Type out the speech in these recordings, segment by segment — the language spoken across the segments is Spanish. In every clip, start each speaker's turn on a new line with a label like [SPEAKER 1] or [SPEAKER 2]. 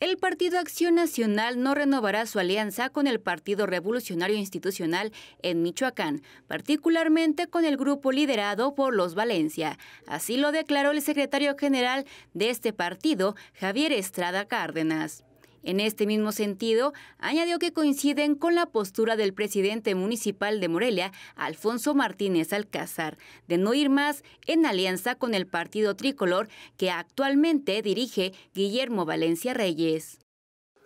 [SPEAKER 1] El Partido Acción Nacional no renovará su alianza con el Partido Revolucionario Institucional en Michoacán, particularmente con el grupo liderado por los Valencia. Así lo declaró el secretario general de este partido, Javier Estrada Cárdenas. En este mismo sentido, añadió que coinciden con la postura del presidente municipal de Morelia, Alfonso Martínez Alcázar, de no ir más en alianza con el partido tricolor que actualmente dirige Guillermo Valencia Reyes.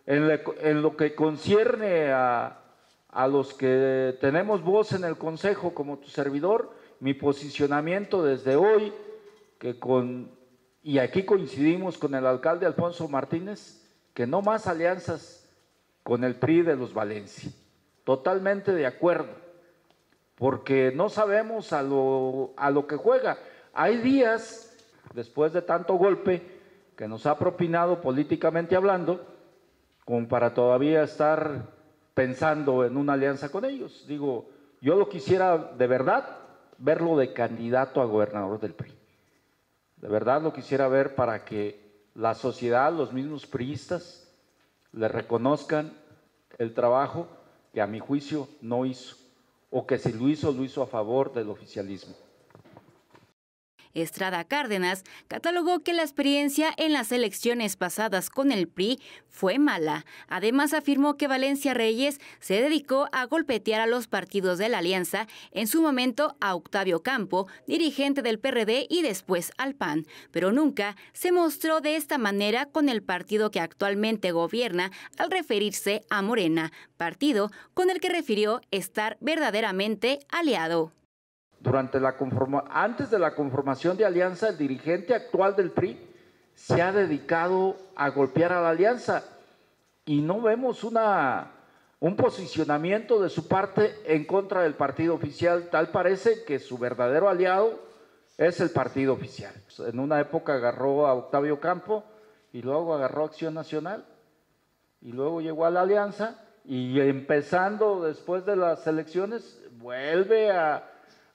[SPEAKER 2] En, lo que concierne a, a los que tenemos voz en el Consejo como tu servidor, mi posicionamiento desde hoy, que con, y aquí coincidimos con el alcalde Alfonso Martínez, que no más alianzas con el PRI de los Valencia. Totalmente de acuerdo, porque no sabemos a lo, a lo que juega. Hay días, después de tanto golpe que nos ha propinado políticamente hablando, como para todavía estar pensando en una alianza con ellos. Digo, yo lo quisiera de verdad verlo de candidato a gobernador del PRI. De verdad lo quisiera ver para que la sociedad, los mismos priistas, le reconozcan el trabajo que a mi juicio no hizo, o que si lo hizo, lo hizo a favor del oficialismo.
[SPEAKER 1] Estrada Cárdenas catalogó que la experiencia en las elecciones pasadas con el PRI fue mala. Además afirmó que Valencia Reyes se dedicó a golpetear a los partidos de la alianza, en su momento a Octavio Campo, dirigente del PRD y después al PAN, pero nunca se mostró de esta manera con el partido que actualmente gobierna al referirse a Morena, partido con el que refirió estar verdaderamente aliado.
[SPEAKER 2] Durante la conforma, antes de la conformación de alianza, el dirigente actual del PRI se ha dedicado a golpear a la alianza y no vemos una, un posicionamiento de su parte en contra del partido oficial. Tal parece que su verdadero aliado es el partido oficial. En una época agarró a Octavio Campo y luego agarró Acción Nacional y luego llegó a la alianza y empezando después de las elecciones vuelve a,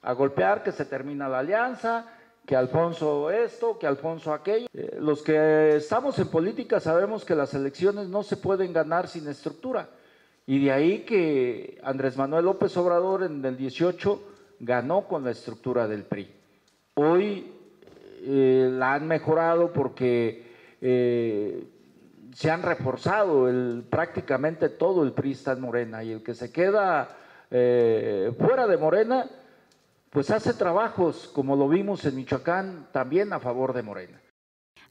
[SPEAKER 2] a golpear, que se termina la alianza, que Alfonso esto, que Alfonso aquello. Eh, los que estamos en política sabemos que las elecciones no se pueden ganar sin estructura. Y de ahí que Andrés Manuel López Obrador en el 18 ganó con la estructura del PRI. Hoy eh, la han mejorado porque eh, se han reforzado el, prácticamente todo el PRI está en Morena y el que se queda fuera de Morena pues hace trabajos, como lo vimos en Michoacán, también a favor de Morena.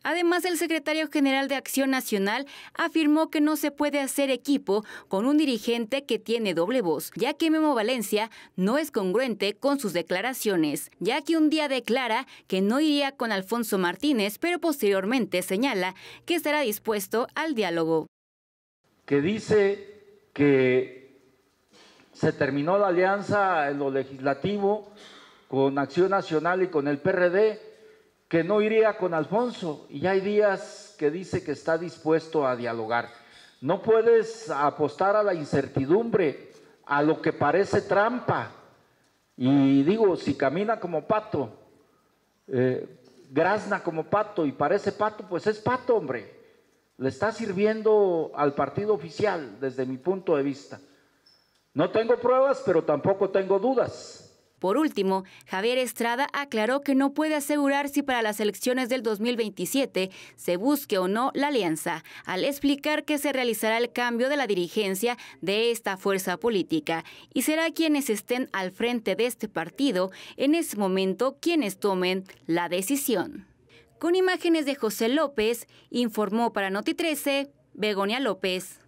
[SPEAKER 1] Además, el secretario general de Acción Nacional afirmó que no se puede hacer equipo con un dirigente que tiene doble voz, ya que Memo Valencia no es congruente con sus declaraciones, ya que un día declara que no iría con Alfonso Martínez, pero posteriormente señala que estará dispuesto al diálogo.
[SPEAKER 2] Que dice que se terminó la alianza en lo legislativo con Acción Nacional y con el PRD, que no iría con Alfonso, y hay días que dice que está dispuesto a dialogar. No puedes apostar a la incertidumbre, a lo que parece trampa, y digo, si camina como pato, eh, grazna como pato y parece pato, pues es pato, hombre. Le está sirviendo al partido oficial desde mi punto de vista. No tengo pruebas, pero tampoco tengo dudas.
[SPEAKER 1] Por último, Javier Estrada aclaró que no puede asegurar si para las elecciones del 2027 se busque o no la alianza, al explicar que se realizará el cambio de la dirigencia de esta fuerza política y será quienes estén al frente de este partido en ese momento quienes tomen la decisión. Con imágenes de José López, informó para Noti 13 Begonia López.